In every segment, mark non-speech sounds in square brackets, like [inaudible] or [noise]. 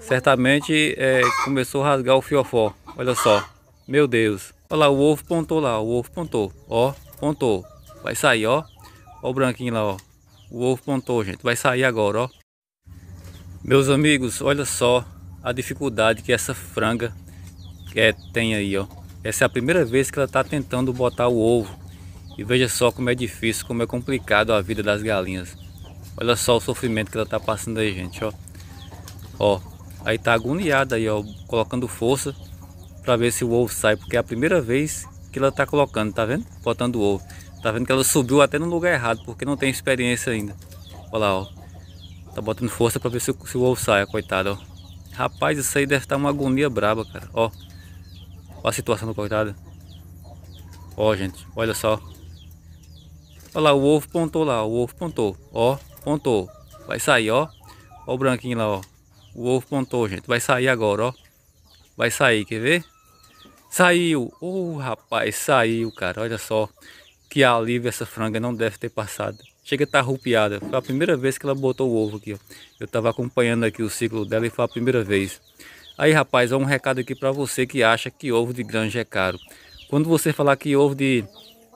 Certamente é, começou a rasgar o fiofó. Olha só. Meu Deus. Olha lá, o ovo pontou lá. O ovo pontou. Ó, pontou. Vai sair, ó. Ó o branquinho lá, ó. O ovo pontou, gente. Vai sair agora, ó. Meus amigos, olha só a dificuldade que essa franga é, tem aí, ó. Essa é a primeira vez que ela está tentando botar o ovo. E veja só como é difícil, como é complicado a vida das galinhas. Olha só o sofrimento que ela está passando aí, gente, ó. Ó, Aí tá agoniada aí, ó, colocando força para ver se o ovo sai, porque é a primeira vez que ela tá colocando, tá vendo? Botando o ovo. Tá vendo que ela subiu até no lugar errado, porque não tem experiência ainda. Olha lá, ó. Tá botando força para ver se, se, o ovo sai, coitada, ó. Rapaz, isso aí deve estar tá uma agonia braba, cara. Ó. a situação do coitado. Ó, gente, olha só. Olha lá, o ovo pontou lá, o ovo pontou. Ó, pontou. Vai sair, ó. Ó o branquinho lá, ó. O ovo pontou, gente. Vai sair agora, ó. Vai sair, quer ver? Saiu. o oh, rapaz, saiu, cara. Olha só. Que alívio essa franga. Não deve ter passado. Chega a estar tá Foi a primeira vez que ela botou o ovo aqui, ó. Eu estava acompanhando aqui o ciclo dela e foi a primeira vez. Aí, rapaz, um recado aqui para você que acha que ovo de granja é caro. Quando você falar que ovo de,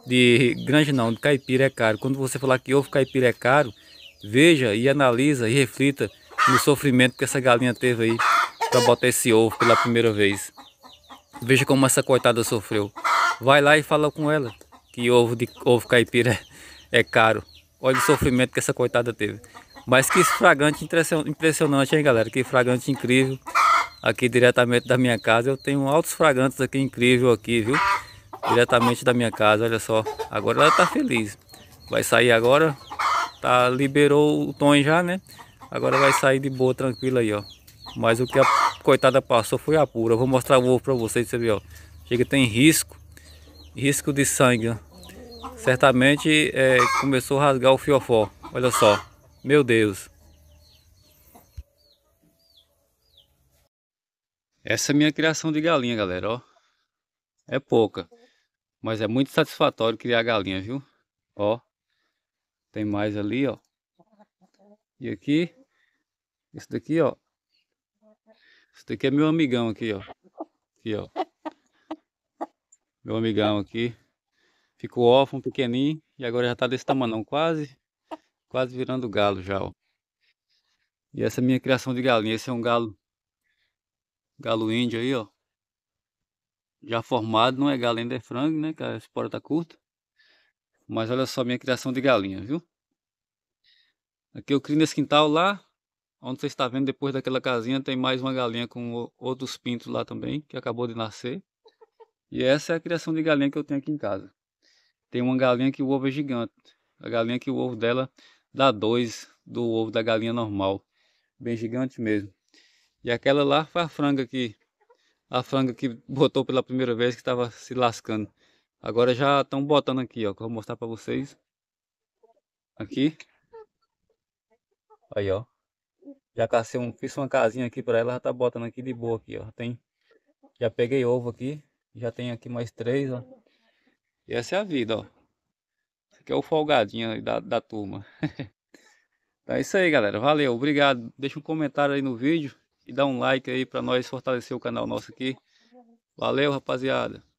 de granja não, de caipira é caro. Quando você falar que ovo caipira é caro, veja e analisa e reflita no sofrimento que essa galinha teve aí para botar esse ovo pela primeira vez. Veja como essa coitada sofreu. Vai lá e fala com ela que ovo de ovo caipira é, é caro. Olha o sofrimento que essa coitada teve. Mas que fragante impressionante, hein, galera? Que fragante incrível. Aqui diretamente da minha casa. Eu tenho altos fragantes aqui incrível aqui, viu? Diretamente da minha casa, olha só. Agora ela tá feliz. Vai sair agora. Tá, liberou o tom já, né? Agora vai sair de boa, tranquila aí, ó. Mas o que a coitada passou foi a pura. Eu vou mostrar o ovo pra vocês, você vê ó. Chega, tem risco. Risco de sangue, ó. Certamente é, começou a rasgar o fiofó. Olha só. Meu Deus. Essa é minha criação de galinha, galera, ó. É pouca. Mas é muito satisfatório criar galinha, viu? Ó. Tem mais ali, ó. E aqui esse daqui, ó. Esse daqui é meu amigão aqui, ó. Aqui, ó. Meu amigão aqui. Ficou órfão, pequenininho. E agora já tá desse tamanho, quase. Quase virando galo já, ó. E essa é a minha criação de galinha. Esse é um galo. Galo índio aí, ó. Já formado, não é galo ainda, é frango, né? Que a espora tá curta. Mas olha só a minha criação de galinha, viu? Aqui eu crio nesse quintal lá. Onde você está vendo, depois daquela casinha, tem mais uma galinha com outros pintos lá também, que acabou de nascer. E essa é a criação de galinha que eu tenho aqui em casa. Tem uma galinha que o ovo é gigante. A galinha que o ovo dela dá dois do ovo da galinha normal. Bem gigante mesmo. E aquela lá foi a franga que a franga que botou pela primeira vez que estava se lascando. Agora já estão botando aqui, ó, que eu vou mostrar para vocês. Aqui. Aí, ó. Já cacei um, fiz uma casinha aqui para ela, já tá botando aqui de boa aqui, ó. Tem, já peguei ovo aqui, já tem aqui mais três, ó. E essa é a vida, ó. Esse aqui é o folgadinho da, da turma. [laughs] então é isso aí, galera. Valeu, obrigado. Deixa um comentário aí no vídeo e dá um like aí para nós fortalecer o canal nosso aqui. Valeu, rapaziada.